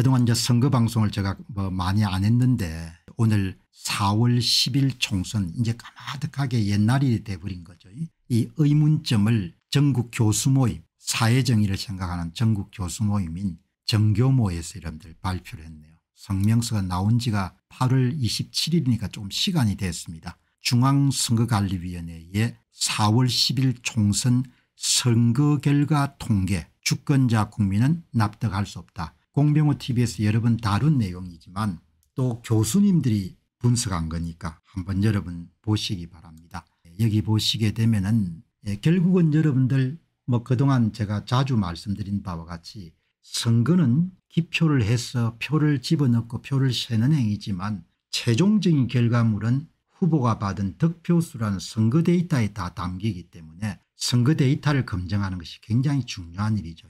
그동안 이제 선거 방송을 제가 뭐 많이 안 했는데 오늘 4월 10일 총선 이제 까마득하게 옛날이 돼버린 거죠. 이 의문점을 전국 교수 모임 사회정의를 생각하는 전국 교수 모임인 정교모에서 여러분들 발표를 했네요. 성명서가 나온 지가 8월 27일이니까 좀 시간이 됐습니다. 중앙선거관리위원회의 4월 10일 총선 선거 결과 통계 주권자 국민은 납득할 수 없다. 공병호 tv에서 여러 분 다룬 내용이지만 또 교수님들이 분석한 거니까 한번 여러분 보시기 바랍니다. 여기 보시게 되면 은 예, 결국은 여러분들 뭐 그동안 제가 자주 말씀드린 바와 같이 선거는 기표를 해서 표를 집어넣고 표를 세는 행위지만 최종적인 결과물은 후보가 받은 득표수라는 선거 데이터에 다 담기기 때문에 선거 데이터를 검증하는 것이 굉장히 중요한 일이죠.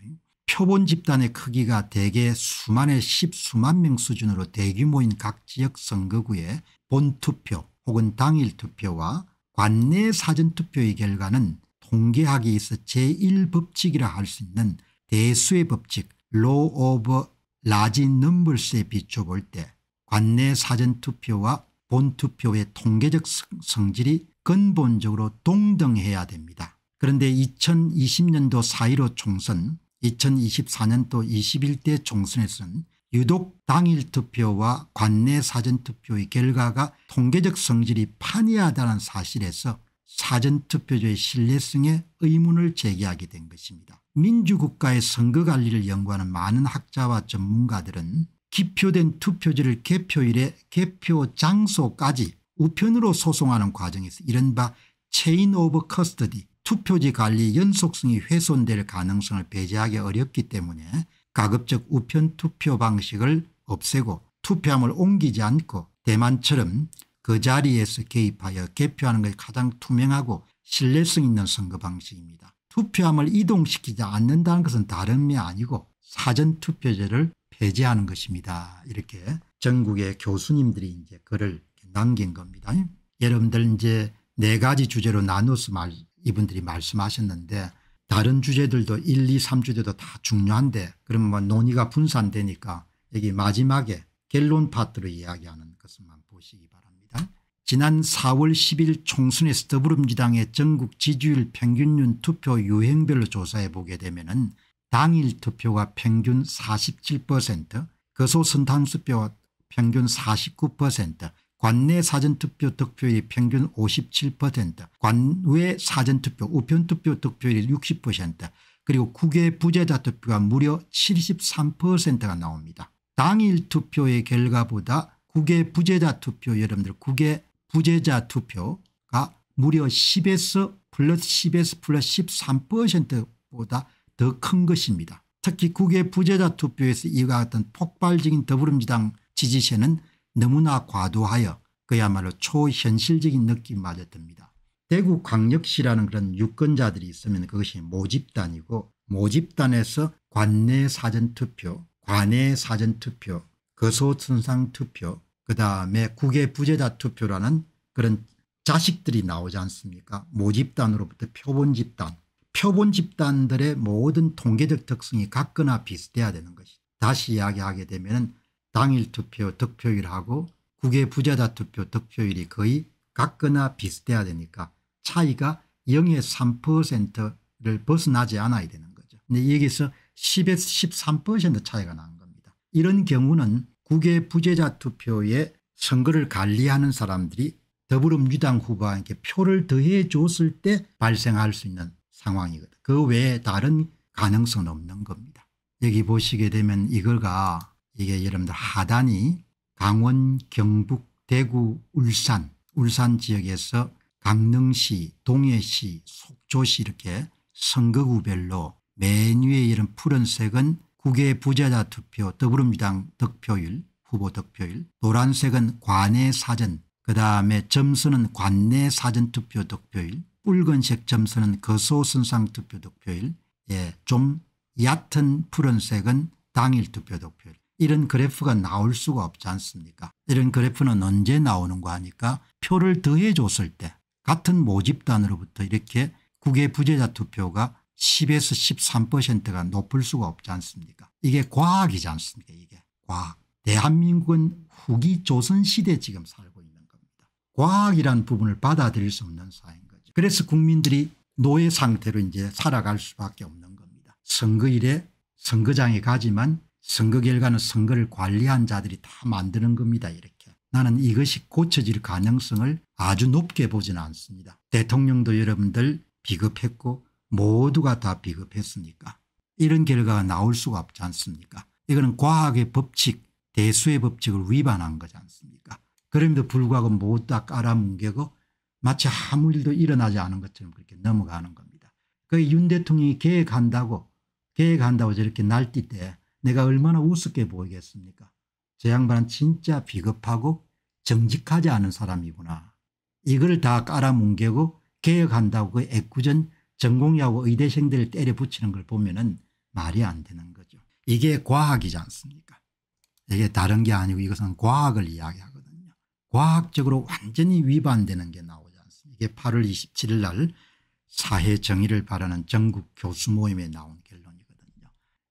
표본 집단의 크기가 대개 수만의 십수만 명 수준으로 대규모인 각 지역 선거구의 본투표 혹은 당일 투표와 관내 사전투표의 결과는 통계학에 있어 제1법칙이라 할 수 있는 대수의 법칙 law of large numbers에 비춰볼 때 관내 사전투표와 본투표의 통계적 성질이 근본적으로 동등해야 됩니다. 그런데 2020년도 4.15 총선 2024년도 21대 총선에서는 유독 당일 투표와 관내 사전투표의 결과가 통계적 성질이 판이하다는 사실에서 사전투표제의 신뢰성에 의문을 제기하게 된 것입니다. 민주국가의 선거관리를 연구하는 많은 학자와 전문가들은 기표된 투표지를 개표일에 개표 장소까지 우편으로 소송하는 과정에서 이른바 체인 오브 커스터디 투표지 관리 연속성이 훼손될 가능성을 배제하기 어렵기 때문에 가급적 우편 투표 방식을 없애고 투표함을 옮기지 않고 대만처럼 그 자리에서 개입하여 개표하는 것이 가장 투명하고 신뢰성 있는 선거 방식입니다. 투표함을 이동시키지 않는다는 것은 다름이 아니고 사전투표제를 폐지하는 것입니다. 이렇게 전국의 교수님들이 이제 글을 남긴 겁니다. 여러분들 이제 네 가지 주제로 나눠서 말, 이분들이 말씀하셨는데 다른 주제들도 1, 2, 3주제도 다 중요한데 그러면 뭐 논의가 분산되니까 여기 마지막에 결론 파트로 이야기하는 것만 보시기 바랍니다. 지난 4월 10일 총선에서 더불어민주당의 전국 지지율 평균율 투표 유행별로 조사해 보게 되면 은 당일 투표가 평균 47%거소선탄수표 평균 49% 관내 사전투표 득표율이 평균 57% 관외 사전투표 우편투표 득표율이 60% 그리고 국외 부재자 투표가 무려 73%가 나옵니다. 당일 투표의 결과보다 국외 부재자 투표 여러분들 국외 부재자 투표가 무려 10에서 플러스 10에서 플러스 13%보다 더 큰 것입니다. 특히 국외 부재자 투표에서 이와 같은 폭발적인 더불어민주당 지지세는 너무나 과도하여 그야말로 초현실적인 느낌마저 듭니다. 대구 광역시라는 그런 유권자들이 있으면 그것이 모집단이고 모집단에서 관내 사전투표 관내 사전투표 거소천상투표 그다음에 국외부재자 투표라는 그런 자식들이 나오지 않습니까 모집단으로부터 표본집단 표본집단들의 모든 통계적 특성이 같거나 비슷해야 되는 것이 다시 이야기하게 되면 당일 투표 득표율하고 국외 부자자 투표 득표율이 거의 같거나 비슷해야 되니까 차이가 0의 3%를 벗어나지 않아야 되는 거죠. 근데 여기서 10에 서13% 차이가 난 겁니다. 이런 경우는 국외 부재자 투표에 선거를 관리하는 사람들이 더불어민주당 후보에게 표를 더해 줬을 때 발생할 수 있는 상황이거든요. 그 외에 다른 가능성은 없는 겁니다. 여기 보시게 되면 이걸가 이게 여러분들 하단이 강원 경북 대구 울산 울산 지역에서 강릉시 동해시 속초시 이렇게 선거구별로 맨 위에 이런 푸른색은 국외 부재자 투표 더불어민주당 득표율 후보 득표율 노란색은 관내 사전 그다음에 점수는 관내 사전 투표 득표율 붉은색 점수는 거소선상 투표 득표율 예, 좀 얕은 푸른색은 당일 투표 득표율 이런 그래프가 나올 수가 없지 않습니까 이런 그래프는 언제 나오는가 하니까 표를 더해 줬을 때 같은 모집단으로부터 이렇게 국외 부재자 투표가 10에서 13%가 높을 수가 없지 않습니까 이게 과학이지 않습니까 이게 과학 대한민국은 후기 조선시대 에 지금 살고 있는 겁니다 과학이란 부분을 받아들일 수 없는 사회인 거죠 그래서 국민들이 노예 상태로 이제 살아갈 수밖에 없는 겁니다 선거일에 선거장에 가지만 선거 결과는 선거를 관리한 자들이 다 만드는 겁니다 이렇게. 나는 이것이 고쳐질 가능성을 아주 높게 보지는 않습니다. 대통령도 여러분들 비겁했고 모두가 다 비겁했으니까 이런 결과가 나올 수가 없지 않습니까 이거는 과학의 법칙 대수의 법칙을 위반한 거지 않습니까 그럼에도 불구하고 모두 다 깔아뭉개고 마치 아무 일도 일어나지 않은 것처럼 그렇게 넘어가는 겁니다. 그 윤 대통령이 계획한다고 계획한다고 저렇게 날뛸 때 내가 얼마나 우습게 보이겠습니까? 저 양반은 진짜 비겁하고 정직하지 않은 사람이구나. 이걸 다 깔아뭉개고 개혁한다고 그 애꿎은 전공의하고 의대생들을 때려 붙이는 걸 보면 은 말이 안 되는 거죠. 이게 과학이지 않습니까? 이게 다른 게 아니고 이것은 과학을 이야기하거든요. 과학적으로 완전히 위반되는 게 나오지 않습니까? 이게 8월 27일 날 사회 정의를 바라는 전국 교수 모임에 나온 게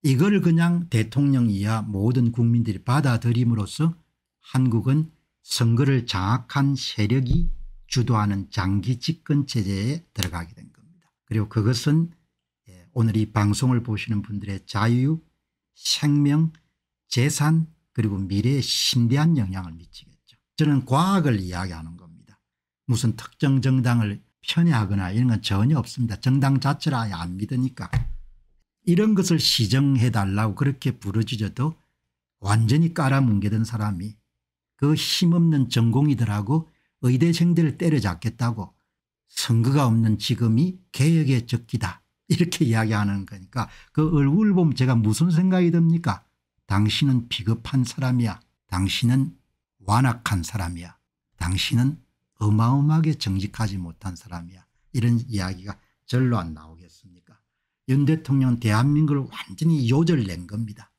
이걸 그냥 대통령 이하 모든 국민들이 받아들임으로써 한국은 선거를 장악한 세력이 주도하는 장기 집권 체제에 들어가게 된 겁니다. 그리고 그것은 예, 오늘 이 방송을 보시는 분들의 자유 생명 재산 그리고 미래에 심대한 영향을 미치겠죠. 저는 과학을 이야기하는 겁니다. 무슨 특정 정당을 편애하거나 이런 건 전혀 없습니다. 정당 자체를 아예 안 믿으니까. 이런 것을 시정해 달라고 그렇게 부르짖어도 완전히 깔아뭉개던 사람이 그 힘없는 전공이들하고 의대생들을 때려잡겠다고 선거가 없는 지금이 개혁의 적기다 이렇게 이야기하는 거니까 그 얼굴 보면 제가 무슨 생각이 듭니까 당신은 비겁한 사람이야 당신은 완악한 사람이야 당신은 어마어마하게 정직하지 못한 사람이야 이런 이야기가 절로 안 나오겠습니까 윤 대통령은 대한민국을 완전히 요절낸 겁니다.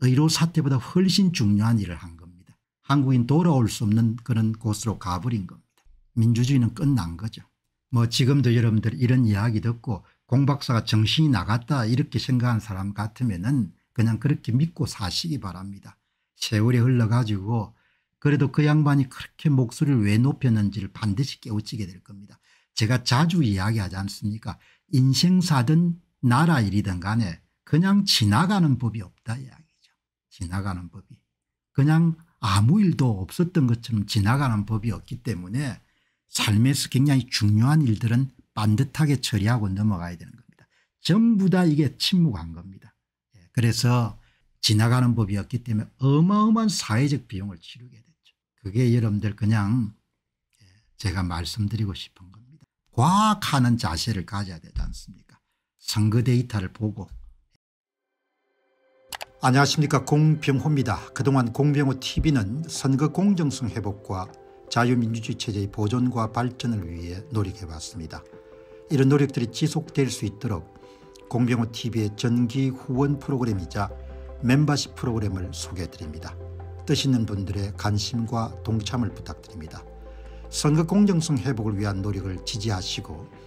의료 사태보다 훨씬 중요한 일을 한 겁니다. 한국인 돌아올 수 없는 그런 곳으로 가버린 겁니다. 민주주의는 끝난 거죠. 뭐 지금도 여러분들 이런 이야기 듣고 공박사가 정신이 나갔다 이렇게 생각한 사람 같으면 은 그냥 그렇게 믿고 사시기 바랍니다. 세월이 흘러가지고 그래도 그 양반이 그렇게 목소리를 왜 높였는지를 반드시 깨우치게 될 겁니다. 제가 자주 이야기하지 않습니까 인생사든 나라 일이든 간에 그냥 지나가는 법이 없다 이야기죠. 지나가는 법이. 그냥 아무 일도 없었던 것처럼 지나가는 법이 없기 때문에 삶에서 굉장히 중요한 일들은 반듯하게 처리하고 넘어가야 되는 겁니다. 전부 다 이게 침묵한 겁니다. 예, 그래서 지나가는 법이었기 때문에 어마어마한 사회적 비용을 치르게 됐죠. 그게 여러분들 그냥 예, 제가 말씀드리고 싶은 겁니다. 과학하는 자세를 가져야 되지 않습니까 선거 데이터를 보고 안녕하십니까 공병호입니다. 그동안 공병호TV는 선거 공정성 회복과 자유민주주의 체제의 보존과 발전을 위해 노력해왔습니다. 이런 노력들이 지속될 수 있도록 공병호TV의 전기 후원 프로그램이자 멤버십 프로그램을 소개해드립니다. 뜻 있는 분들의 관심과 동참을 부탁드립니다. 선거 공정성 회복을 위한 노력을 지지하시고